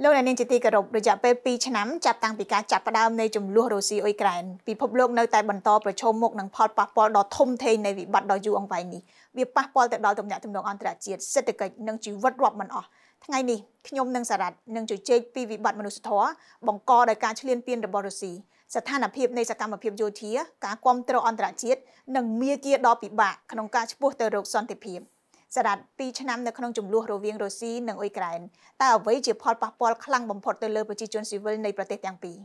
លោកអ្នកនាងជាទីគោរពរយៈពេល2ឆ្នាំចាប់តាំងពីការចាប់ផ្ដើមនៃចំនួនរុស្ស៊ីអ៊ុយក្រែនពិភពលោកនៅតែបន្តប្រឈមមុខនឹងផលប៉ះពាល់ដ៏ធំធេងនៃវិបត្តិដ៏យូរអង្វែងនេះវាប៉ះពាល់ទៅដល់ទំនាក់ទំនងអន្តរជាតិសេដ្ឋកិច្ចនិងជីវិតរាប់មិនអស់ថ្ងៃនេះខ្ញុំនិងសារ៉ាត់នឹងជជែកពីវិបត្តិមនុស្សធម៌បង្កដោយការឈ្លានពានរបស់រុស្ស៊ីស្ថានភាពនៃសកម្មភាពយោធាការគ្រប់គ្រងអន្តរជាតិនិងមាគ៌ាដ៏ពិបាកក្នុងការឆ្ពោះទៅរកសន្តិភាព។សម្រាប់2ឆ្នាំនៅក្នុងចំនួនរវាងរុស្ស៊ីនិងអ៊ុយក្រែនតើអ្វីជាផលប៉ះពាល់ខ្លាំងបំផុតទៅលើប្រជាជនស៊ីវិលនៃប្រទេសទាំងពីរ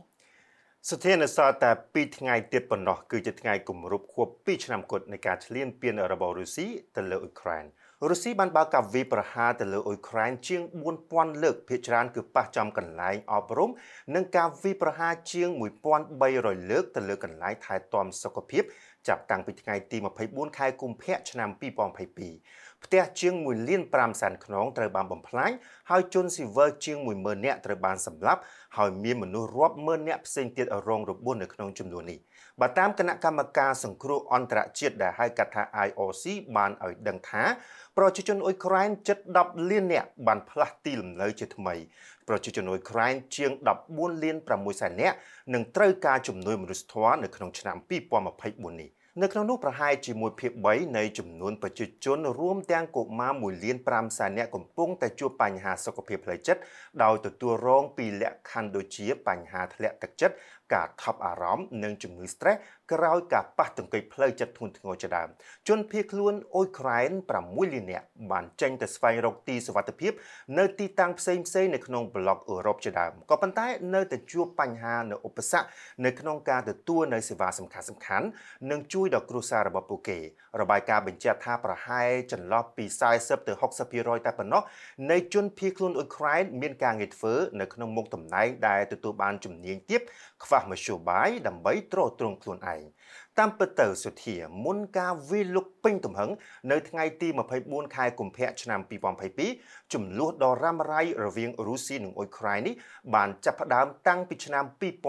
សធានសរតែ2ថ្ងៃទៀតប៉ុណ្ណោះគឺជាថ្ងៃគម្រប់ខួប2ឆ្នាំគត់នៃការឈ្លានពានរបស់រុស្ស៊ីទៅលើអ៊ុយក្រែនរុស្ស៊ីបានបើកកាវីប្រហារទៅលើអ៊ុយក្រែនជាង4000លើកភាគច្រើនគឺប៉ះចំកន្លែងអប់រំនិងកាវីប្រហារជាង1300លើកទៅលើកន្លែងថែទាំសុខភាពចាប់តាំងពីថ្ងៃទី24ខែកុម្ភៈឆ្នាំ2022ផ្ទះជាង1លាន5សែនខ្នងត្រូវបានបំផ្លាញហើយជនស៊ីវិលជាង10000នាក់ត្រូវបានសម្លាប់ហើយមានមនុស្សរាប់ម៉ឺននាក់ផ្សេងទៀតរងរបួសនៅក្នុងចំនួននេះបើតាមគណៈកម្មការសង្គ្រោះអន្តរជាតិដែលហៅកាត់ថា IOC បានឲ្យដឹងថាប្រជាជនអ៊ុយក្រែនជិត10លាននាក់បានផ្លាស់ទីលំនៅជាថ្មីប្រជាជនអ៊ុយក្រែនជាង14លាន6សែននាក់នឹងត្រូវការជំនួយមនុស្សធម៌នៅក្នុងឆ្នាំ2024នេះនៅក្នុងនោះប្រហែលជា1ភាគ3នៃចំនួនប្រជាជនរួមទាំងកុមារ1លាន5សែននាក់កំពុងតែជួបបញ្ហាសុខភាពផ្លូវចិត្តដោយទទួលរងពីលក្ខខណ្ឌដូចជាបញ្ហាធ្លាក់ទឹកចិត្តការថប់អារម្មណ៍និងជំងឺ stress ក្រោយការប៉ះទង្គិចផ្លូវចិត្តធ្ងន់ធ្ងរជាដើមជនភៀសខ្លួនអ៊ុយក្រែន6លាននាក់បានចេញទៅស្វែងរកទីសុវត្ថិភាពនៅទីតាំងផ្សេងផ្សេងនៅក្នុងប្លុកអឺរ៉ុបជាដើមក៏ប៉ុន្តែនៅតែជួបបញ្ហានៅឧបសគ្គនៅក្នុងការទទួលនៅសេវាសំខាន់សំខាន់និងជួយដល់គ្រួសាររបស់ពួកគេរបាយការណ៍បញ្ជាក់ថាប្រហែលចន្លោះពី40ទៅ60%តែប៉ុណ្ណោះនៃជនភៀសខ្លួនអ៊ុយក្រែនមានការងារធ្វើនៅក្នុងមុខតំណែងដែលទទួលបានជំនាញទាបខ្វះមធ្យោបាយដើម្បីទ្រទ្រង់ខ្លួនឯងតាមពិតទៅសុធាមុនការវាលុកពេញ ទំហឹងនៅថ្ងៃទី24ខែកុម្ភៈឆ្នាំ2022ចំនួនដ៏រ៉ាំរ៉ៃរវាងរុស្ស៊ីនិងអ៊ុយក្រែននេះបានចាប់ផ្ដើមតាំងពីឆ្នាំ2014មក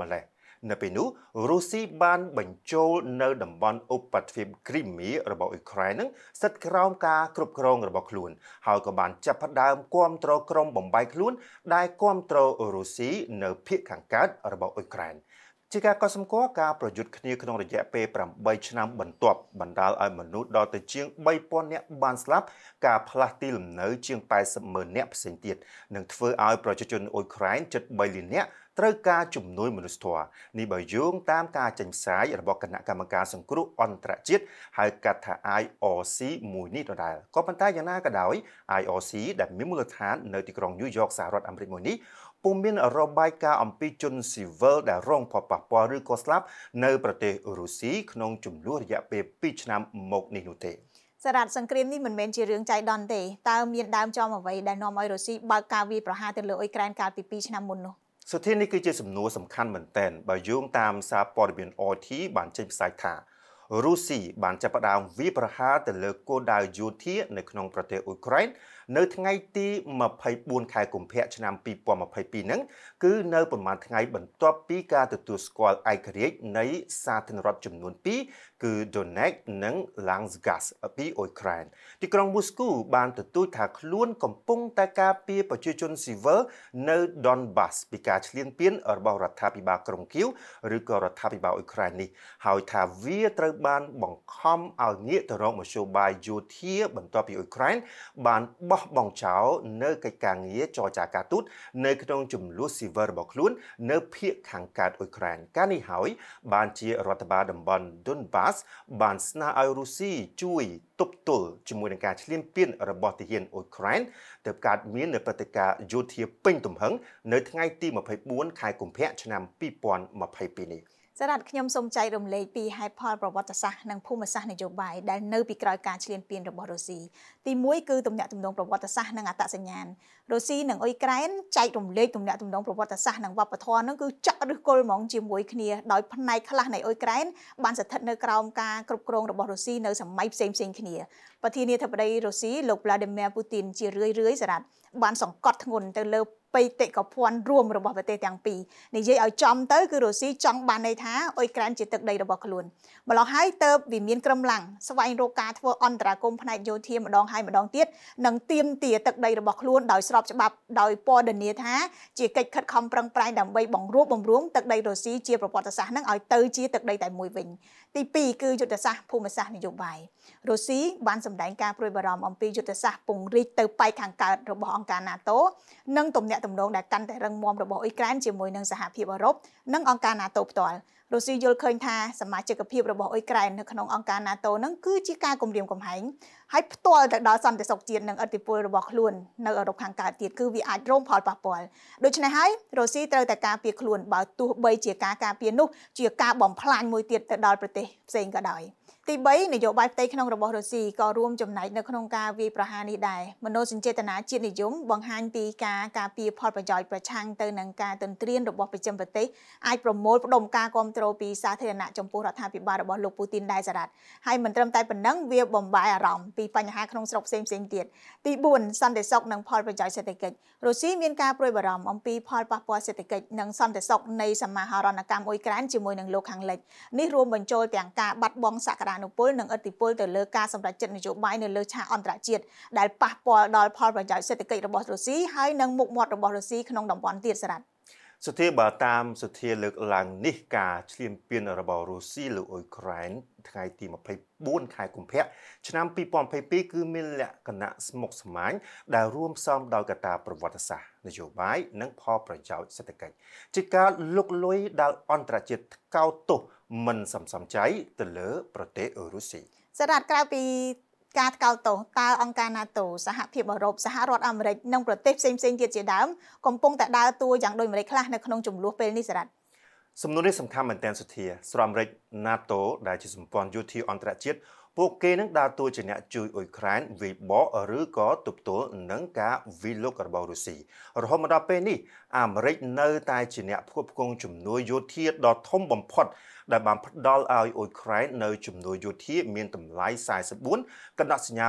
ម្ល៉េះ។នៅពេលនោះរុស្ស៊ីបានបញ្ចូលនៅតំបន់ឧបទ្វីបគ្រីមៀរបស់អ៊ុយក្រែននឹងស្ថិតក្រោមការគ្រប់គ្រងរបស់ខ្លួនហើយក៏បានចាប់ផ្ដើមគ្រប់គ្រងក្រុមបំបីខ្លួន ដែលគ្រប់គ្រងរុស្ស៊ីនៅភាគខាងកើតរបស់អ៊ុយក្រែន។ជាការកត់សម្គាល់ការប្រយុទ្ធគ្នាក្នុងរយៈពេល8ឆ្នាំបន្ទាប់បណ្ដាលឲ្យមនុស្សដល់ទៅជាង3000នាក់បានស្លាប់ការផ្លាស់ទីលំនៅជាង80ម៉ឺននាក់ផ្សេងទៀតនិងធ្វើឲ្យប្រជាជនអ៊ុយក្រែនជិត3លាននាក់ត្រូវការជំនួយមនុស្សធម៌នេះបើយោងតាមការចេញផ្សាយរបស់គណៈកម្មការសង្គ្រោះអន្តរជាតិហៅកាត់ថា IOC មួយនេះដដែលក៏ប៉ុន្តែយ៉ាងណាក៏ដោយ IOC ដែលមានមូលដ្ឋាននៅទីក្រុងញូវយ៉កសហរដ្ឋអាមេរិកមួយនេះពុំមានរបាយការណ៍អំពីជនស៊ីវិលដែលរងផលប៉ះពាល់ឬក៏ស្លាប់នៅប្រទេសរុស្ស៊ីក្នុងចំនួនរយៈពេល2ឆ្នាំមកនេះនោះទេសារ៉ាត់សង្គ្រាមនេះមិនមែនជារឿងចៃដន្យទេតើមានដើមចំអ្វីដែលនាំឲ្យរុស្ស៊ីបើកការវាយប្រហារទៅលើអ៊ុយក្រែនកាលពី2ឆ្នាំមុននោះសុធាននេះគឺជាសំណួរសំខាន់មែនទែនបើយោងតាមសារព័ត៌មាន RT បានចេញផ្សាយថារុស្ស៊ីបានចាប់ផ្ដើមវាយប្រហារទៅលើគោលដៅយោធានៅក្នុងប្រទេសអ៊ុយក្រែននៅថ្ងៃទី24ខែកុម្ភៈឆ្នាំ2022ហ្នឹងគឺនៅប្រមាណថ្ងៃបន្ទាប់ពីការទទួលស្គាល់ឯករាជ្យនៃសាធារណរដ្ឋចំនួន2គឺ Donetsk និង Luhansk ពីអ៊ុយក្រែនទីក្រុងមូស្គូ បានទទូចថាខ្លួនកំពុងតែការពារប្រជាជនស៊ីវិលនៅ Donbas ពីការឈ្លានពាន របស់រដ្ឋាភិបាលក្រុងគៀវឬក៏រដ្ឋាភិបាលអ៊ុយក្រែននេះហើយថាវាត្រូវ បាន បង្ខំឲ្យងាកទៅរកមធ្យោបាយយោធា បន្ទាប់ពីអ៊ុយក្រែនបានបោះះបង់ចោលនៅកិច្ចការងារចរចាការទូតនៅក្នុងចំនួនស៊ីវើរបស់ខ្លួន នៅភៀកខាងកើតអ៊ុយក្រែន ការនេះហើយបានជារដ្ឋបាលតំបន់ Donbas បានស្នើឲ្យរុស្ស៊ីជួយទប់ទល់ជាមួយនឹងការឈ្លានពានរបស់ទាហានអ៊ុយក្រែនទើបកើតមាននៅព្រឹត្តិការណ៍យោធាពេញទំហឹងនៅថ្ងៃទី24ខែកុម្ភៈឆ្នាំ2022នេះ។ចរិតខ្ញុំសូមចែករំលែកពីហេតុផលប្រវត្តិសាស្ត្រនិងភូមិសាស្ត្រនយោបាយដែលនៅពីក្រោយការឈ្លានពានរបស់រុស្ស៊ីទី1គឺទំនាក់ទំនងប្រវត្តិសាស្ត្រនិងអត្តសញ្ញាណរុស្ស៊ីនិងអ៊ុយក្រែនចែករំលែកទំនាក់ទំនងប្រវត្តិសាស្ត្រនិងវប្បធម៌នឹងគឺចាក់ឫសគល់ហ្មង ជាមួយគ្នាដោយផ្នែកខ្លះនៃអ៊ុយក្រែនបានស្ថិតនៅក្រោមការគ្រប់គ្រងរបស់រុស្ស៊ីនៅសម័យផ្សេងផ្សេងគ្នាប្រធានាធិបតីរុស្ស៊ីលោក Vladimir Putin ជារឿយរឿយសារ៉ាត់បានសង្កត់ធ្ងន់ទៅលើបេតិកភណ្ឌរួមរបស់ប្រទេសទាំងពីរនិយាយឲ្យចំទៅគឺរុស្ស៊ីចង់បានន័យថាអ៊ុយក្រែនជាទឹកដីរបស់ខ្លួនម្ល៉េះហើយទៅវាមានក្រំឡាំងស្វែងរកការធ្វើអន្តរាគមផ្នែកយោធាម្ដងហើយម្ដងទៀតនិងទៀមទាទឹកដីរបស់ខ្លួនដោយស្របច្បាប់ដោយពណ៌នាថាជាកិច្ចខិតខំប្រឹងប្រែងដើម្បីបង្រួបបង្រួមទឹកដីរុស្ស៊ីជាប្រវត្តិសាស្ត្រនឹងឲ្យទៅជាទឹកដីតែមួយវិញទី2គឺយុទ្ធសាស្ត្រភូមិសាស្ត្រនយោបាយរុស្ស៊ីបានសម្ដែងការព្រួយបារម្ភអំពីយុទ្ធសាស្ត្រពង្រីកទៅប៉ែកខាងកើតរបស់អង្គការ NATO និងទំនាក់ទំទំនងដែលកាន់តែរឹងមាំរបស់អ៊ុយក្រែនជាមួយនឹងសហភាពអឺរ៉ុបនិងអង្គការ NATO ផ្ទាល់រុស្ស៊ីយល់ឃើញថាសមាជិកភាពរបស់អ៊ុយក្រែននៅក្នុងអង្គការ NATO នឹងគឺជាការគំរាមកំហែងហើយផ្ទាល់ទៅដល់សន្តិសុខជាតិនិងអធិបុលរបស់ខ្លួននៅអឺរ៉ុបខាងកើតទៀតគឺវាអាចរងផលប៉ះពាល់ដូច្នេះហើយរុស្ស៊ីត្រូវតែការពារខ្លួនបើទោះបីជាការការពារនោះជាការបំផ្លាញមួយទៀតទៅដល់ប្រទេសផ្សេងក៏ដោយ។ទី3នយោបាយផ្ទៃក្នុងរបស់រុស្ស៊ីក៏រួមចំណែកនៅក្នុងការវាយប្រហារនេះដែរមនោសញ្ចេតនាជាតិនិយមបង្ហាញពីការការពារផលប្រយោជន៍ប្រឆាំងទៅនឹងការទន្ទ្រានរបស់ប្រជាប្រទេសអាចប្រមូលផ្ដុំការគ្រប់គ្រងពីសាធារណៈចំពោះរដ្ឋាភិបាលរបស់លោកពូទីនដែរសារ៉ាត់ហើយមិនត្រឹមតែប៉ុណ្ណឹងវាបំបាយអារម្មណ៍ពីបញ្ហាក្នុងស្រុកផ្សេងផ្សេងទៀតទី4សន្តិសុខនិងផលប្រយោជន៍សេដ្ឋកិច្ចរុស្ស៊ីមានការព្រួយបារម្ភអំពីផលប៉ះពាល់សេដ្ឋកិច្ចនិងសន្តិសុខនៃសមាហរណកម្មអ៊ុយក្រែនជាមួយនឹងលោកខាងលិចនេះរួមបញ្ចូលទាំងការបាត់បង់សក្តានុពលនិងឥទ្ធិពលទៅលើការសម្រេចចិត្តនយោបាយនៅលើឆាកអន្តរជាតិដែលប៉ះពាល់ដល់ផលប្រយោជន៍សេដ្ឋកិច្ចរបស់រុស្ស៊ីហើយនិងមុខមាត់របស់រុស្ស៊ីក្នុងតំបន់ទៀតសារ៉ាត់សុធាបើតាមសុធាលើកឡើងនេះការឈ្លានពានរបស់រុស្ស៊ីលើអ៊ុយក្រែនថ្ងៃទី24ខែកុម្ភៈឆ្នាំ2022គឺមានលក្ខណៈស្មុគស្មាញ ដែលរួមផ្សំដោយកត្តាប្រវត្តិសាស្ត្រនយោបាយនិងផលប្រយោជន៍សេដ្ឋកិច្ចជាការលុកលុយដល់អន្តរជាតិកោតទោសមិនសំសំចៃទៅលើប្រទេសរុស្ស៊ីសារ៉ាត់ក្រៅពីការថ្កោលទោសតើអង្គការ NATO សហភាពអឺរ៉ុបសហរដ្ឋអាមេរិកនិងប្រទេសផ្សេងៗទៀតជាដើមកំពុងតែដើរតួយ៉ាងដូចម្តេចខ្លះនៅក្នុងចំនួនពេលនេះសារ៉ាត់សំណួរនេះសំខាន់មែនទែនសុធាស្រមរិច NATO ដែលជាសម្ព័ន្ធយោធាអន្តរជាតិពួកគេនឹងដើរតួជាអ្នកជួយអ៊ុយក្រែនវាយបកឬក៏ទប់ទល់នឹងការវាយលុករបស់រុស្ស៊ីរហូតមកដល់ពេលនេះ អាមេរិកនៅតែជាអ្នកផ្គត់ផ្គង់ជំនួយយោធាដ៏ធំបំផុតដែលបានផ្ដល់ឲ្យអ៊ុយក្រែននៅជំនួយយោធា មានតម្លៃ44កណ្ដាស់សញ្ញា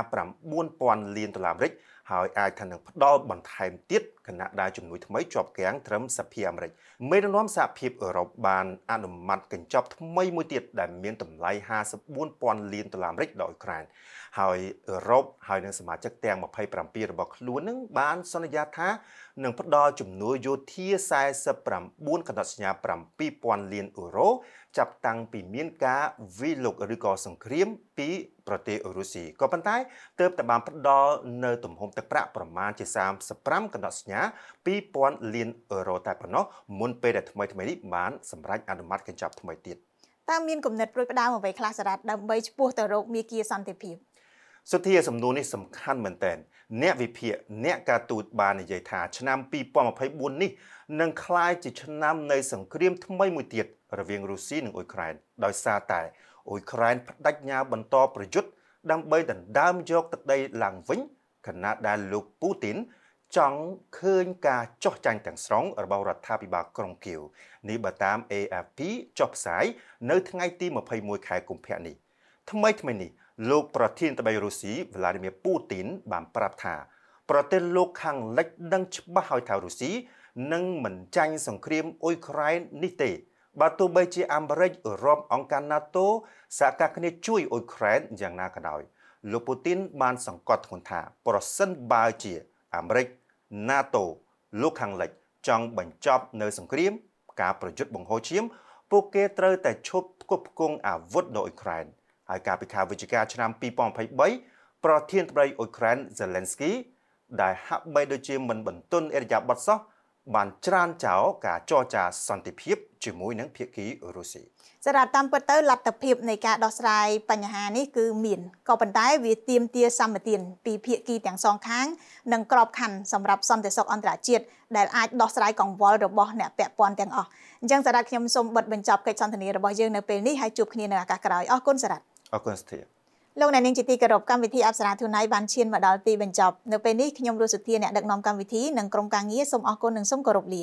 9000លានដុល្លារអាមេរិកហើយអាចថានឹងផ្ដល់បន្ថែមទៀតគណៈដែលជំនួយថ្មីជាប់គាំងត្រឹមសភាអាមេរិកមេដឹកនាំសហភាពអឺរ៉ុបបានអនុម័តកញ្ចប់ថ្មីមួយទៀតដែលមានតម្លៃ54,000លានដុល្លារអាមេរិកដល់អ៊ុយក្រែនហើយអឺរ៉ុបហើយនិងសមាជិកទាំង27របស់ខ្លួននឹងបានសន្យាថានឹងផ្ដល់ជំនួយយោធា49កណ្ដាប់សញ្ញា7,000លានអ៊ូរ៉ូចាប់តាំងពីមានការវិលុកឬក៏សង្គ្រាមពីប្រទេសរុស្ស៊ីក៏ប៉ុន្តែទើបតែបានផ្ដល់នៅទំហំទឹកប្រាក់ប្រមាណជា35កណ្ដោសញ្ញា2000លានអឺរ៉ូតែប៉ុណ្ណោះមុនពេលដែលថ្មីថ្មីនេះបានសម្រេចអនុម័តកញ្ចប់ថ្មីទៀតតើមានគំនិតព្រួយផ្ដើមអ្វីខ្លះសារ៉ាត់ដើម្បីឈ្មោះទៅរកមេគាសន្តិភាពសុធា សំណួរនេះសំខាន់មែនតើអ្នកវិភាគអ្នកការទូតបាននិយាយថាឆ្នាំ2024នេះនឹងក្លាយជាឆ្នាំនៃសង្គ្រាមថ្មី មួយទៀតរវាងរុស្ស៊ីនិងអ៊ុយក្រែនដោយសារតែអ៊ុយក្រែនបដិញ្ញាបន្តប្រយុទ្ធដើម្បីដណ្ដើមយកទឹកដីឡើងវិញខណៈដែលលោកពូទីនចង់ឃើញការចោះចាញ់ទាំងស្រុងរបស់រដ្ឋាភិបាលក្រុងគៀវនេះបើតាម AFP ចុះផ្សាយនៅថ្ងៃទី21ខែកុម្ភៈនេះថ្មីថ្មីនេះលោកប្រធានតបៃរុស្ស៊ីវ្លាឌីមៀពូទីនបានប្រាប់ថាប្រទេស លោកខាងលិច ដឹង ច្បាស់ហើយថារុស្ស៊ីនឹងមិនចាញ់សង្គ្រាមអ៊ុយក្រែននេះទេបើទោះបីជាអាមេរិកអឺរ៉ុបអង្គការ NATO សហការគ្នាជួយអ៊ុយក្រែនយ៉ាងណាក៏ដោយលោកពូទីន បានសង្កត់ធ្ងន់ថា ប្រសិនបើជាអាមេរិក NATO លោកខាងលិច ចង់បញ្ចប់នៅសង្គ្រាមការប្រយុទ្ធបង្ហូរឈាមពួកគេត្រូវតែឈប់ផ្គប់ផ្គង់អាវុធដល់អ៊ុយក្រែនហើយកាលពីខែវិច្ឆិកាឆ្នាំ2023ប្រធានបដីអ៊ុយក្រែន Zelensky ដែលហាក់បីដូចជាមិនបន្ទន់អេរយាប័តសោះបានច្រានចោលការចរចាសន្តិភាពជាមួយនឹងភាគីរុស្ស៊ីសារៈតាមពិតទៅលទ្ធភាពនៃការដោះស្រាយបញ្ហានេះគឺមានក៏ប៉ុន្តែវាទាមទារសម្បទានពីភាគីទាំងសងខាងនិងក្របខ័ណ្ឌសម្រាប់សន្តិសុខអន្តរជាតិដែលអាចដោះស្រាយកង្វល់របស់អ្នកពាក់ព័ន្ធទាំងអស់អញ្ចឹងសារៈខ្ញុំសូមបិទបញ្ចប់កិច្ចសន្ទនារបស់យើងនៅពេលនេះហើយជួបគ្នានៅឱកាសក្រោយអរគុណសារៈអរគុណស្ថិរលោកអ្នកនាងជាទីគោរពកម្មវិធីអប្សរាធុន័យបានឈានមកដល់ទីបញ្ចប់នៅពេលនេះខ្ញុំរស់សុធាអ្នកដឹកនាំកម្មវិធីនិងក្រុមការងារសូមអរគុណនិងសូមគោរពលា